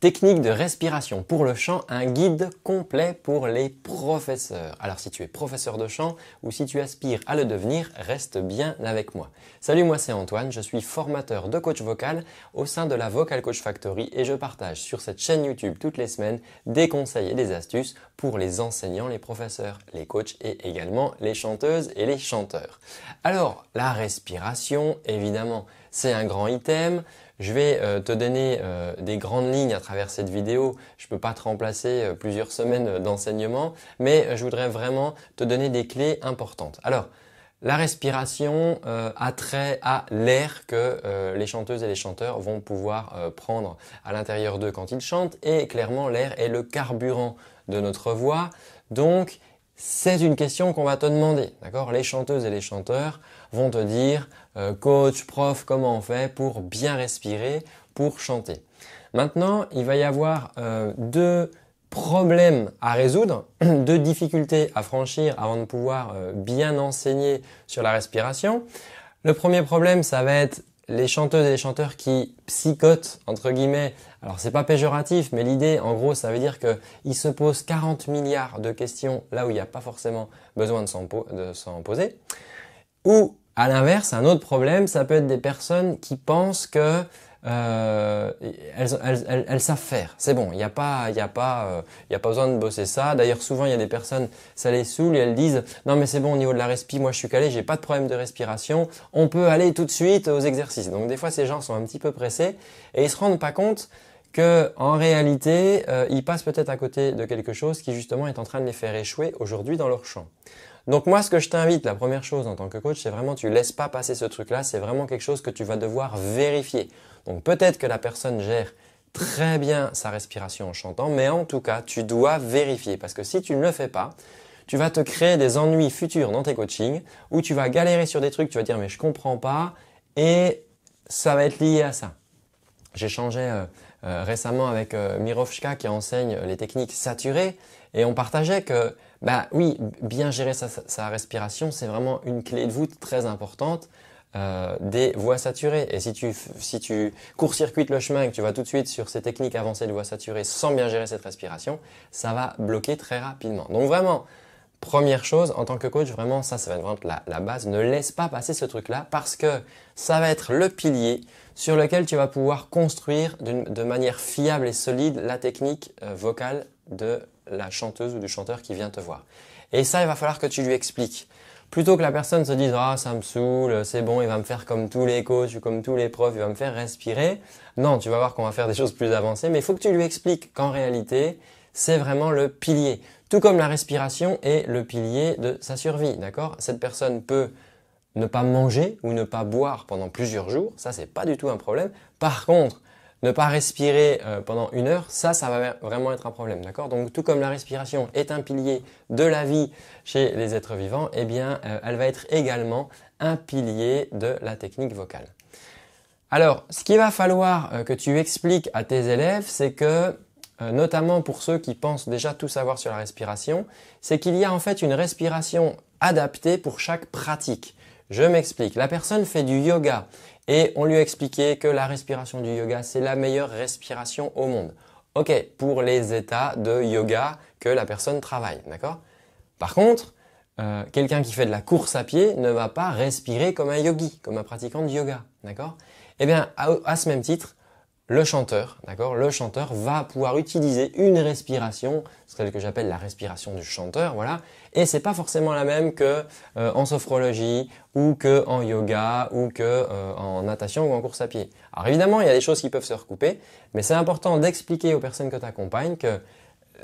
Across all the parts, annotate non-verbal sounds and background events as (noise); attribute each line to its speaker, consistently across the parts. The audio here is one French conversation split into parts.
Speaker 1: Technique de respiration pour le chant, un guide complet pour les professeurs. Alors si tu es professeur de chant ou si tu aspires à le devenir, reste bien avec moi. Salut, moi c'est Antoine, je suis formateur de coach vocal au sein de la Vocal Coach Factory et je partage sur cette chaîne YouTube toutes les semaines des conseils et des astuces pour les enseignants, les professeurs, les coachs et également les chanteuses et les chanteurs. Alors, la respiration, évidemment c'est un grand item. Je vais euh, te donner euh, des grandes lignes à travers cette vidéo. Je ne peux pas te remplacer euh, plusieurs semaines d'enseignement, mais je voudrais vraiment te donner des clés importantes. Alors, la respiration a trait à l'air que les chanteuses et les chanteurs vont pouvoir prendre à l'intérieur d'eux quand ils chantent, et clairement, l'air est le carburant de notre voix. Donc, c'est une question qu'on va te demander, d'accord Les chanteuses et les chanteurs vont te dire euh, coach, prof, comment on fait pour bien respirer, pour chanter. Maintenant, il va y avoir euh, deux problèmes à résoudre, (clears throat) deux difficultés à franchir avant de pouvoir euh, bien enseigner sur la respiration. Le premier problème, ça va être les chanteuses et les chanteurs qui psychotent entre guillemets. Alors c'est pas péjoratif, mais l'idée en gros ça veut dire qu'ils se posent 40 milliards de questions là où il n'y a pas forcément besoin de s'en, poser. Ou à l'inverse, un autre problème, ça peut être des personnes qui pensent que euh, elles, savent faire. C'est bon, il n'y a pas, il a pas, euh, a pas besoin de bosser ça. D'ailleurs, souvent il y a des personnes, ça les saoule et elles disent non mais c'est bon au niveau de la respi, moi je suis calé, j'ai pas de problème de respiration, on peut aller tout de suite aux exercices. Donc des fois ces gens sont un petit peu pressés et ils se rendent pas compte que en réalité euh, ils passent peut-être à côté de quelque chose qui justement est en train de les faire échouer aujourd'hui dans leur champ. Donc moi, ce que je t'invite, la première chose en tant que coach, c'est vraiment tu laisses pas passer ce truc-là. C'est vraiment quelque chose que tu vas devoir vérifier. Donc peut-être que la personne gère très bien sa respiration en chantant, mais en tout cas, tu dois vérifier parce que si tu ne le fais pas, tu vas te créer des ennuis futurs dans tes coachings où tu vas galérer sur des trucs, tu vas dire mais je comprends pas et ça va être lié à ça. J'ai changé euh, euh, récemment avec euh, qui enseigne les techniques saturées et on partageait que bah oui, bien gérer sa, respiration, c'est vraiment une clé de voûte très importante euh, des voies saturées. Et si tu si tu court-circuites le chemin et que tu vas tout de suite sur ces techniques avancées de voies saturées sans bien gérer cette respiration, ça va bloquer très rapidement. Donc vraiment Première chose, en tant que coach, vraiment, ça, ça va être vraiment la, base. Ne laisse pas passer ce truc-là parce que ça va être le pilier sur lequel tu vas pouvoir construire de manière fiable et solide la technique euh, vocale de la chanteuse ou du chanteur qui vient te voir. Et ça, il va falloir que tu lui expliques. Plutôt que la personne se dise ah ça me saoule, c'est bon, il va me faire comme tous les coachs ou comme tous les profs, il va me faire respirer. Non, tu vas voir qu'on va faire des choses plus avancées, mais il faut que tu lui expliques qu'en réalité, c'est vraiment le pilier. Tout comme la respiration est le pilier de sa survie, d'accord Cette personne peut ne pas manger ou ne pas boire pendant plusieurs jours, ça c'est pas du tout un problème. Par contre, ne pas respirer euh, pendant une heure, ça, ça va vraiment être un problème, d'accord Donc, tout comme la respiration est un pilier de la vie chez les êtres vivants, eh bien, euh, elle va être également un pilier de la technique vocale. Alors, ce qu'il va falloir euh, que tu expliques à tes élèves, c'est que euh, notamment pour ceux qui pensent déjà tout savoir sur la respiration, c'est qu'il y a en fait une respiration adaptée pour chaque pratique. Je m'explique. La personne fait du yoga et on lui a expliqué que la respiration du yoga, c'est la meilleure respiration au monde. OK, pour les états de yoga que la personne travaille, d'accord Par contre, euh, quelqu'un qui fait de la course à pied ne va pas respirer comme un yogi, comme un pratiquant de yoga, d'accord Eh bien, à ce même titre, le chanteur, d'accord Le chanteur va pouvoir utiliser une respiration, celle que j'appelle la respiration du chanteur, voilà. Et c'est pas forcément la même que euh, en sophrologie ou que en yoga ou que euh, en natation ou en course à pied. Alors évidemment, il y a des choses qui peuvent se recouper, mais c'est important d'expliquer aux personnes que tu accompagnes que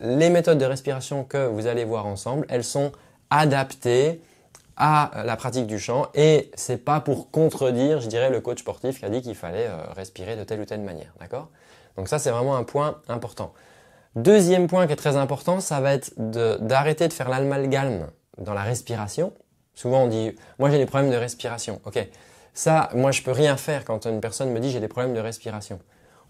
Speaker 1: les méthodes de respiration que vous allez voir ensemble, elles sont adaptées à la pratique du chant et c'est pas pour contredire, je dirais, le coach sportif qui a dit qu'il fallait euh, respirer de telle ou telle manière, d'accord Donc ça, c'est vraiment un point important. Deuxième point qui est très important, ça va être d'arrêter de, faire l'amalgame dans la respiration. Souvent, on dit, moi j'ai des problèmes de respiration. Ok, ça, moi je peux rien faire quand une personne me dit j'ai des problèmes de respiration.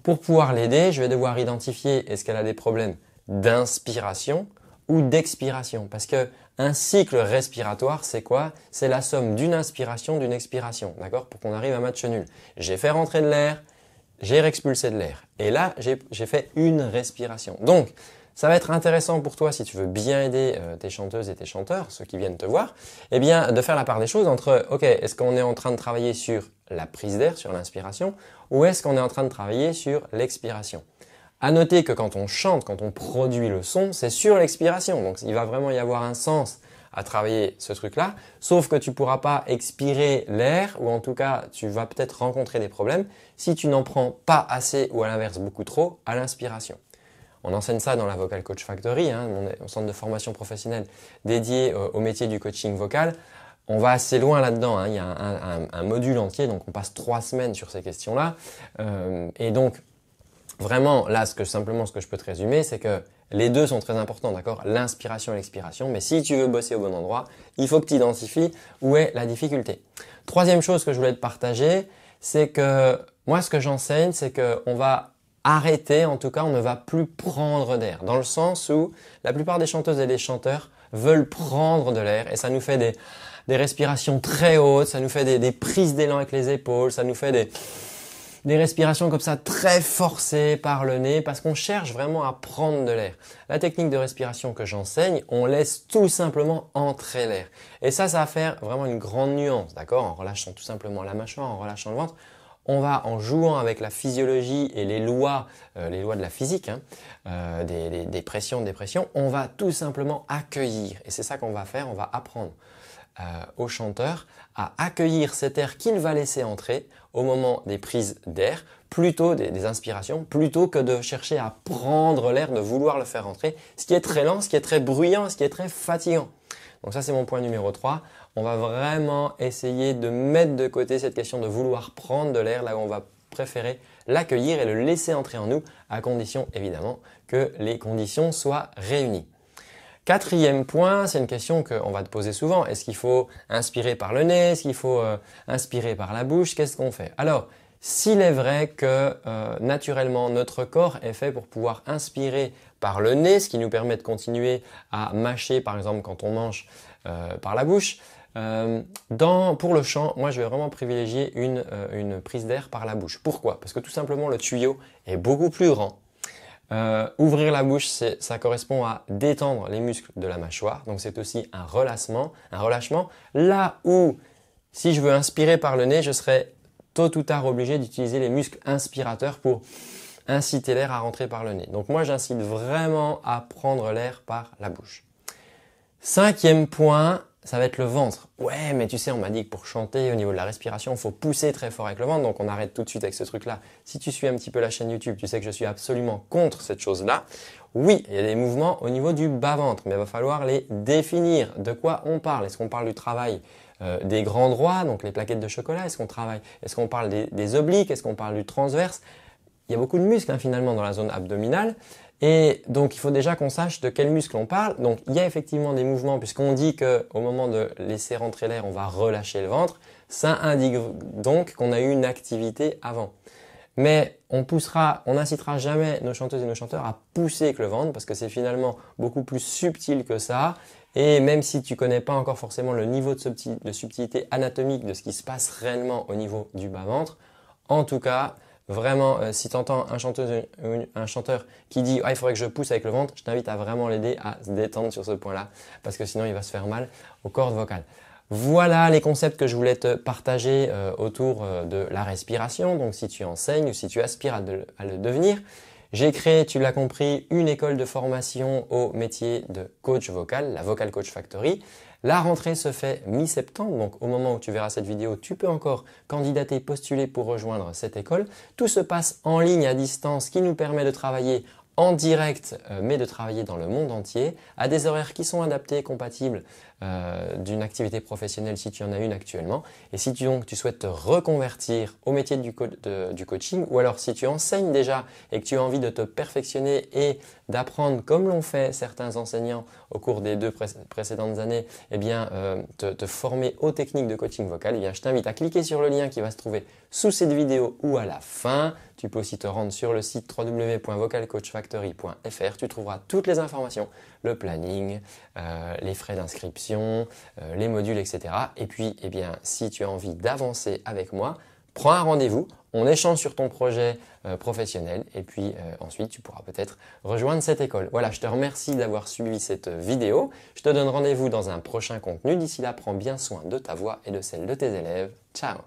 Speaker 1: Pour pouvoir l'aider, je vais devoir identifier est-ce qu'elle a des problèmes d'inspiration ou d'expiration, parce que un cycle respiratoire, c'est quoi C'est la somme d'une inspiration, d'une expiration, d'accord Pour qu'on arrive à match nul. J'ai fait rentrer de l'air, j'ai expulsé de l'air. Et là, j'ai fait une respiration. Donc, ça va être intéressant pour toi si tu veux bien aider euh, tes chanteuses et tes chanteurs, ceux qui viennent te voir, eh bien de faire la part des choses entre OK, est-ce qu'on est en train de travailler sur la prise d'air, sur l'inspiration ou est-ce qu'on est en train de travailler sur l'expiration à noter que quand on chante, quand on produit le son, c'est sur l'expiration. Donc il va vraiment y avoir un sens à travailler ce truc-là, sauf que tu pourras pas expirer l'air, ou en tout cas, tu vas peut-être rencontrer des problèmes si tu n'en prends pas assez ou à l'inverse beaucoup trop à l'inspiration. On enseigne ça dans la Vocal Coach Factory, hein, mon centre de formation professionnelle dédié au métier du coaching vocal. On va assez loin là-dedans, hein. il y a un, module entier, donc on passe trois semaines sur ces questions-là. Euh, et donc, vraiment, là, ce simplement, ce que je peux te résumer, c'est que les deux sont très importants, d'accord L'inspiration et l'expiration. Mais si tu veux bosser au bon endroit, il faut que tu identifies où est la difficulté. Troisième chose que je voulais te partager, c'est que moi, ce que j'enseigne, c'est qu'on va arrêter, en tout cas, on ne va plus prendre d'air. Dans le sens où la plupart des chanteuses et des chanteurs veulent prendre de l'air et ça nous fait des, respirations très hautes, ça nous fait des prises d'élan avec les épaules, ça nous fait des des respirations comme ça très forcées par le nez parce qu'on cherche vraiment à prendre de l'air. La technique de respiration que j'enseigne, on laisse tout simplement entrer l'air. Et ça, ça va faire vraiment une grande nuance, d'accord En relâchant tout simplement la mâchoire, en relâchant le ventre, on va en jouant avec la physiologie et les lois, euh, les lois de la physique, hein, euh, des, des, pressions, des pressions, on va tout simplement accueillir. Et c'est ça qu'on va faire, on va apprendre. Euh, au chanteur à accueillir cet air qu'il va laisser entrer au moment des prises d'air, plutôt des, inspirations, plutôt que de chercher à prendre l'air, de vouloir le faire entrer, ce qui est très lent, ce qui est très bruyant, ce qui est très fatigant. Donc ça c'est mon point numéro 3. On va vraiment essayer de mettre de côté cette question de vouloir prendre de l'air, là où on va préférer l'accueillir et le laisser entrer en nous, à condition évidemment que les conditions soient réunies. Quatrième point, c'est une question qu'on va te poser souvent. Est-ce qu'il faut inspirer par le nez Est-ce qu'il faut euh, inspirer par la bouche Qu'est-ce qu'on fait Alors, s'il est vrai que euh, naturellement notre corps est fait pour pouvoir inspirer par le nez, ce qui nous permet de continuer à mâcher, par exemple quand on mange euh, par la bouche, pour le chant, moi je vais vraiment privilégier une, une prise d'air par la bouche. Pourquoi Parce que tout simplement le tuyau est beaucoup plus grand. Euh, ouvrir la bouche, ça correspond à détendre les muscles de la mâchoire. Donc c'est aussi un relâchement, un relâchement. Là où, si je veux inspirer par le nez, je serai tôt ou tard obligé d'utiliser les muscles inspirateurs pour inciter l'air à rentrer par le nez. Donc moi, j'incite vraiment à prendre l'air par la bouche. Cinquième point, ça va être le ventre. Ouais, mais tu sais, on m'a dit que pour chanter au niveau de la respiration, il faut pousser très fort avec le ventre, donc on arrête tout de suite avec ce truc-là. Si tu suis un petit peu la chaîne YouTube, tu sais que je suis absolument contre cette chose-là. Oui, il y a des mouvements au niveau du bas-ventre, mais il va falloir les définir. De quoi on parle Est-ce qu'on parle du travail euh, des grands droits, donc les plaquettes de chocolat Est-ce qu'on travaille Est-ce qu'on parle des, obliques Est-ce qu'on parle du transverse il y a beaucoup de muscles hein, finalement dans la zone abdominale et donc, il faut déjà qu'on sache de quel muscle on parle. Donc, il y a effectivement des mouvements, puisqu'on dit qu'au moment de laisser rentrer l'air, on va relâcher le ventre. Ça indique donc qu'on a eu une activité avant. Mais on poussera, on incitera jamais nos chanteuses et nos chanteurs à pousser avec le ventre, parce que c'est finalement beaucoup plus subtil que ça. Et même si tu connais pas encore forcément le niveau de, subtilité anatomique de ce qui se passe réellement au niveau du bas-ventre, en tout cas, Vraiment, euh, si tu entends un, un chanteur qui dit ah, il faudrait que je pousse avec le ventre, je t'invite à vraiment l'aider à se détendre sur ce point-là, parce que sinon il va se faire mal aux cordes vocales. Voilà les concepts que je voulais te partager euh, autour euh, de la respiration, donc si tu enseignes ou si tu aspires à le devenir. J'ai créé, tu l'as compris, une école de formation au métier de coach vocal, la Vocal Coach Factory. La rentrée se fait mi-septembre, donc au moment où tu verras cette vidéo, tu peux encore candidater, postuler pour rejoindre cette école. Tout se passe en ligne à distance, ce qui nous permet de travailler en direct, euh, mais de travailler dans le monde entier, à des horaires qui sont adaptés et compatibles euh, d'une activité professionnelle si tu en as une actuellement. Et si tu, donc, tu souhaites te reconvertir au métier du, coaching, ou alors si tu enseignes déjà et que tu as envie de te perfectionner et d'apprendre comme l'ont fait certains enseignants au cours des deux précédentes années, eh bien, euh, te, te, former aux techniques de coaching vocal, eh je t'invite à cliquer sur le lien qui va se trouver sous cette vidéo ou à la fin tu peux aussi te rendre sur le site www.vocalcoachfactory.fr. Tu trouveras toutes les informations, le planning, euh, les frais d'inscription, euh, les modules, etc. Et puis, eh si tu as envie d'avancer avec moi, prends un rendez-vous, on échange sur ton projet euh, professionnel et puis ensuite tu pourras peut-être rejoindre cette école. Voilà, je te remercie d'avoir suivi cette vidéo. Je te donne rendez-vous dans un prochain contenu. D'ici là, prends bien soin de ta voix et de celle de tes élèves. Ciao